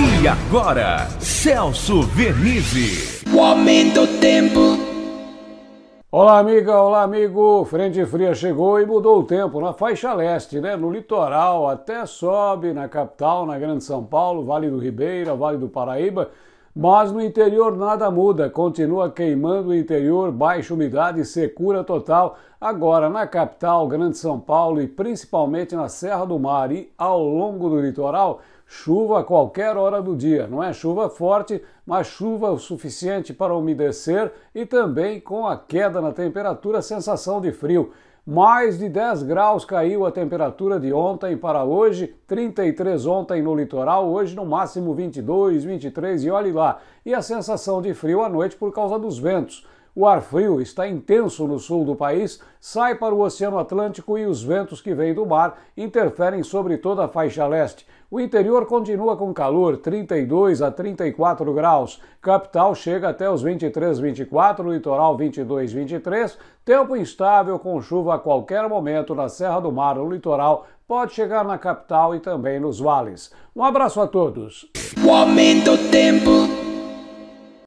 E agora, Celso Vernizzi. O aumento do tempo. Olá, amiga, olá, amigo. Frente fria chegou e mudou o tempo na faixa leste, né? No litoral, até sobe na capital, na Grande São Paulo, Vale do Ribeira, Vale do Paraíba. Mas no interior nada muda, continua queimando o interior, baixa umidade e secura total. Agora na capital, Grande São Paulo e principalmente na Serra do Mar e ao longo do litoral, chuva a qualquer hora do dia. Não é chuva forte, mas chuva o suficiente para umedecer e também com a queda na temperatura, sensação de frio. Mais de 10 graus caiu a temperatura de ontem para hoje, 33 ontem no litoral, hoje no máximo 22, 23 e olhe lá. E a sensação de frio à noite por causa dos ventos. O ar frio está intenso no sul do país, sai para o Oceano Atlântico e os ventos que vêm do mar interferem sobre toda a faixa leste. O interior continua com calor, 32 a 34 graus. Capital chega até os 23, 24, litoral 22, 23. Tempo instável com chuva a qualquer momento na Serra do Mar, o litoral, pode chegar na capital e também nos vales. Um abraço a todos. O aumento do tempo.